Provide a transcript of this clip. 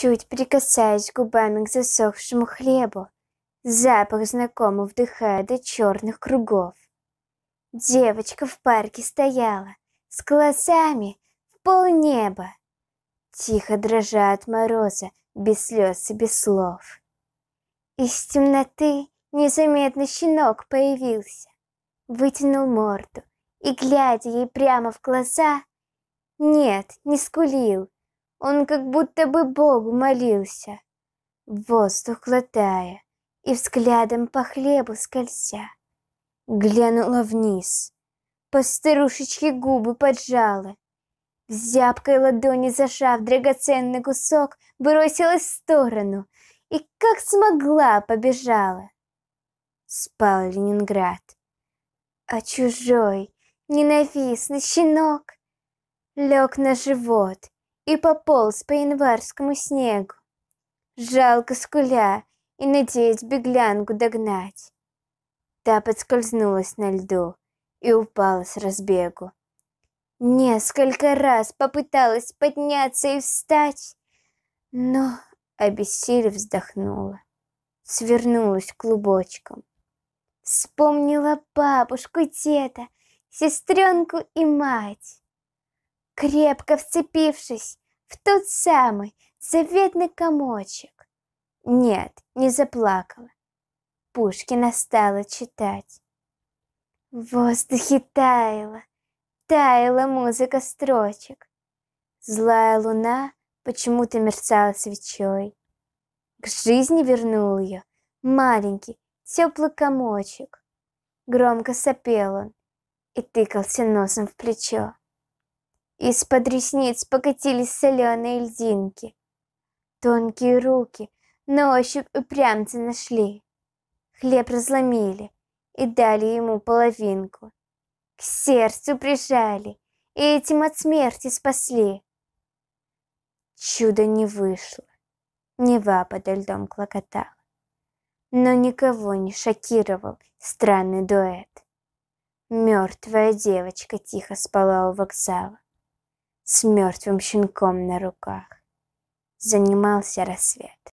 чуть прикасаясь губами к засохшему хлебу. Запах знакомо вдыхая до черных кругов. Девочка в парке стояла, с глазами в полнеба. Тихо дрожа от мороза, без слез и без слов. Из темноты незаметно щенок появился. Вытянул морду и, глядя ей прямо в глаза, нет, не скулил, он как будто бы Богу молился. Воздух латая и взглядом по хлебу скользя. Глянула вниз. По старушечке губы поджала. В зябкой ладони зажав драгоценный кусок, бросилась в сторону и как смогла побежала. Спал Ленинград. А чужой, ненавистный щенок лег на живот и пополз по январскому снегу, жалко скуля и надеясь беглянку догнать. Та подскользнулась на льду и упала с разбегу. Несколько раз попыталась подняться и встать, но, обессилев, вздохнула, свернулась клубочком. Вспомнила бабушку, деда, сестренку и мать крепко вцепившись в тот самый заветный комочек. Нет, не заплакала. Пушкина стала читать. В воздухе таяла, таяла музыка строчек. Злая луна почему-то мерцала свечой. К жизни вернул ее маленький теплый комочек. Громко сопел он и тыкался носом в плечо. Из-под ресниц покатились соленые льдинки. Тонкие руки на ощупь упрямцы нашли. Хлеб разломили и дали ему половинку. К сердцу прижали и этим от смерти спасли. Чудо не вышло, Нева подо льдом клокотала. Но никого не шокировал странный дуэт. Мертвая девочка тихо спала у вокзала с мертвым щенком на руках. Занимался рассвет.